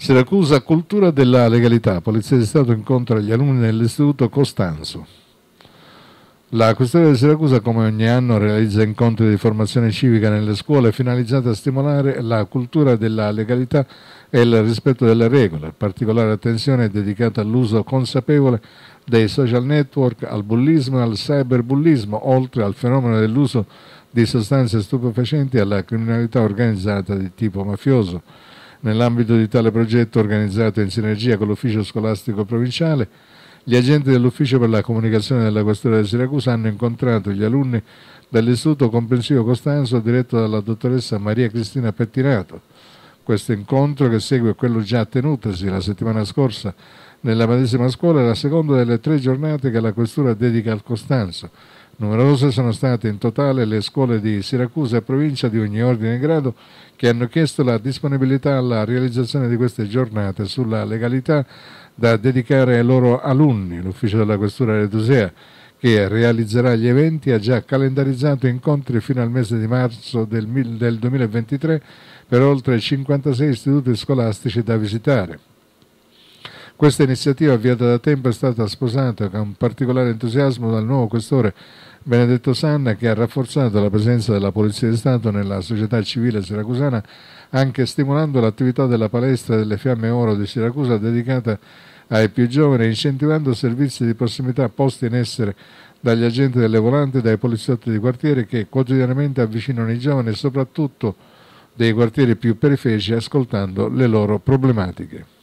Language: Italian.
Siracusa Cultura della Legalità, Polizia di Stato incontra gli alunni dell'Istituto Costanzo. La Questura di Siracusa, come ogni anno, realizza incontri di formazione civica nelle scuole finalizzati a stimolare la cultura della legalità e il rispetto delle regole. Particolare attenzione è dedicata all'uso consapevole dei social network, al bullismo e al cyberbullismo, oltre al fenomeno dell'uso di sostanze stupefacenti e alla criminalità organizzata di tipo mafioso. Nell'ambito di tale progetto, organizzato in sinergia con l'Ufficio Scolastico Provinciale, gli agenti dell'Ufficio per la Comunicazione della Questura di Siracusa hanno incontrato gli alunni dell'Istituto Comprensivo Costanzo diretto dalla dottoressa Maria Cristina Pettinato. Questo incontro, che segue quello già tenutosi la settimana scorsa nella medesima scuola, è la seconda delle tre giornate che la Questura dedica al Costanzo, Numerose sono state in totale le scuole di Siracusa e provincia di ogni ordine e grado che hanno chiesto la disponibilità alla realizzazione di queste giornate sulla legalità da dedicare ai loro alunni. L'ufficio della questura Redusea, che realizzerà gli eventi, ha già calendarizzato incontri fino al mese di marzo del 2023 per oltre 56 istituti scolastici da visitare. Questa iniziativa avviata da tempo è stata sposata con particolare entusiasmo dal nuovo questore Benedetto Sanna che ha rafforzato la presenza della Polizia di Stato nella società civile siracusana anche stimolando l'attività della palestra delle Fiamme Oro di Siracusa dedicata ai più giovani e incentivando servizi di prossimità posti in essere dagli agenti delle volanti e dai poliziotti di quartiere che quotidianamente avvicinano i giovani soprattutto dei quartieri più periferici ascoltando le loro problematiche.